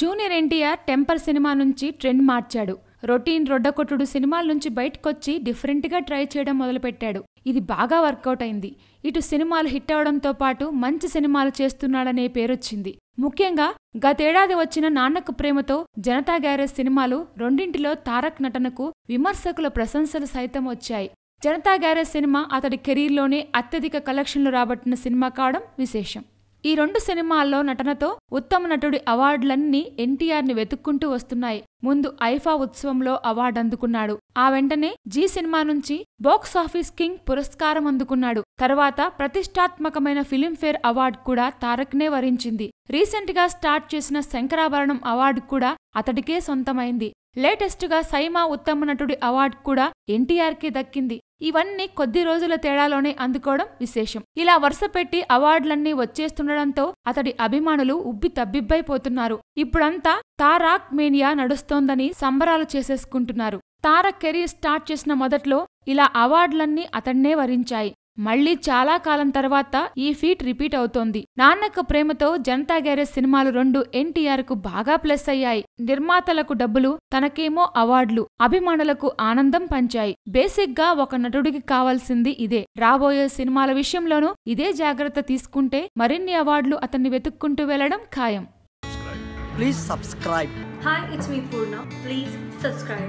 junior NTR temper సినిమా నుంచి trend మార్చాడు రొటీన్ రొడ్డకొట్టుడు సినిమాల నుంచి బయటకొచ్చి డిఫరెంట్గా ట్రై చేయడం మొదలుపెట్టాడు ఇది బాగా వర్కౌట్ అయింది ఇటు సినిమాలు హిట్ అవడంతో పాటు మంచి సినిమాలు చేస్తున్నాడనే పేరొచ్చింది ముఖ్యంగా గతేడాది వచ్చిన నాన్నకు ప్రేమతో జనతా గ్యారేజ్ సినిమాలు రెండింటిలో తారక్ నటనకు విమర్శకుల ప్రశంసలు సైతం వచ్చాయి జనతా గ్యారేజ్ సినిమా అతడి కెరీర్లోనే అత్యధిక కలెక్షన్లు రాబట్టిన సినిమా కావడం విశేషం ఈ రెండు సినిమాల్లో నటనతో ఉత్తమ నటుడి అవార్డులన్నీ ఎన్టీఆర్ని వెతుక్కుంటూ వస్తున్నాయి ముందు ఐఫా ఉత్సవంలో అవార్డు అందుకున్నాడు ఆ వెంటనే జీ సినిమా నుంచి బాక్సాఫీస్ కింగ్ పురస్కారం అందుకున్నాడు తర్వాత ప్రతిష్టాత్మకమైన ఫిలింఫేర్ అవార్డు కూడా తారక్నే వరించింది రీసెంట్గా స్టార్ట్ చేసిన శంకరాభరణం అవార్డు కూడా అతడికే సొంతమైంది లేటెస్ట్గా సైమా ఉత్తమ నటుడి అవార్డు కూడా ఎన్టీఆర్కే దక్కింది ఇవన్నీ కొద్ది రోజుల తేడాలోనే అందుకోవడం విశేషం ఇలా వరుస పెట్టి అవార్డులన్నీ వచ్చేస్తుండడంతో అతడి అభిమానులు ఉబ్బి తబ్బిబ్బైపోతున్నారు ఇప్పుడంతా తారాక్ మేనియా నడుస్తోందని సంబరాలు చేసేసుకుంటున్నారు తారక్ కెరీర్ స్టార్ట్ చేసిన మొదట్లో ఇలా అవార్డులన్నీ అతన్నే వరించాయి మళ్లీ చాలా కాలం తర్వాత ఈ ఫీట్ రిపీట్ అవుతోంది నాన్నక ప్రేమతో జనతా గ్యారేజ్ సినిమాలు రెండు ఎన్టీఆర్ కు బాగా ప్లస్ అయ్యాయి నిర్మాతలకు డబ్బులు తనకేమో అవార్డులు అభిమానులకు ఆనందం పంచాయి బేసిక్ గా ఒక నటుడికి కావాల్సింది ఇదే రాబోయే సినిమాల విషయంలోనూ ఇదే జాగ్రత్త తీసుకుంటే మరిన్ని అవార్డులు అతన్ని వెతుక్కుంటూ వెళ్లడం ఖాయం ప్లీజ్ హాయ్